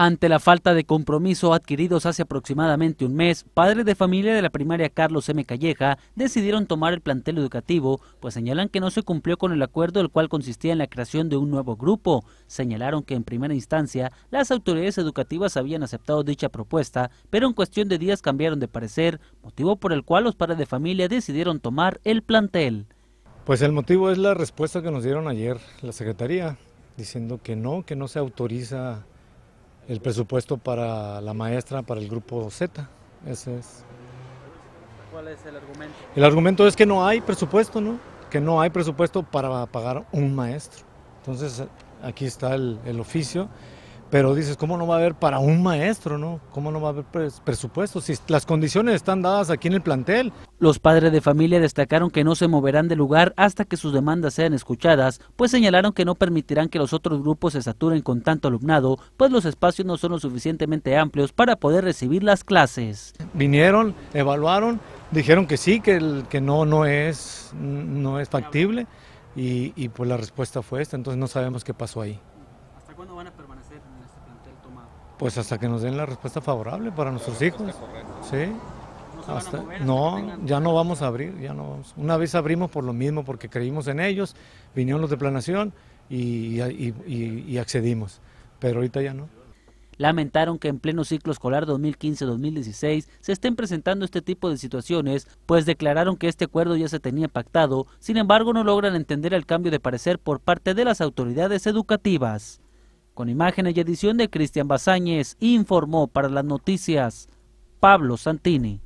Ante la falta de compromiso adquiridos hace aproximadamente un mes, padres de familia de la primaria Carlos M. Calleja decidieron tomar el plantel educativo, pues señalan que no se cumplió con el acuerdo el cual consistía en la creación de un nuevo grupo. Señalaron que en primera instancia las autoridades educativas habían aceptado dicha propuesta, pero en cuestión de días cambiaron de parecer, motivo por el cual los padres de familia decidieron tomar el plantel. Pues el motivo es la respuesta que nos dieron ayer la Secretaría, diciendo que no, que no se autoriza el presupuesto para la maestra, para el grupo Z. Ese es. ¿Cuál es el argumento? El argumento es que no hay presupuesto, ¿no? Que no hay presupuesto para pagar un maestro. Entonces, aquí está el, el oficio. Pero dices, ¿cómo no va a haber para un maestro, no? ¿Cómo no va a haber presupuesto si las condiciones están dadas aquí en el plantel? Los padres de familia destacaron que no se moverán de lugar hasta que sus demandas sean escuchadas, pues señalaron que no permitirán que los otros grupos se saturen con tanto alumnado, pues los espacios no son lo suficientemente amplios para poder recibir las clases. Vinieron, evaluaron, dijeron que sí, que, el, que no, no es, no es factible y pues la respuesta fue esta, entonces no sabemos qué pasó ahí cuándo van a permanecer en este plantel tomado? Pues hasta que nos den la respuesta favorable para nuestros hijos. Sí. ¿No, ya no vamos a abrir, ya no Una vez abrimos por lo mismo, porque creímos en ellos, vinieron los de planación y, y accedimos, pero ahorita ya no lamentaron que en pleno ciclo escolar 2015-2016 se estén presentando este tipo de situaciones, pues declararon que este acuerdo ya se tenía pactado, sin embargo no logran entender el cambio de parecer por parte de las autoridades educativas. Con imágenes y edición de Cristian Bazáñez, informó para las noticias Pablo Santini.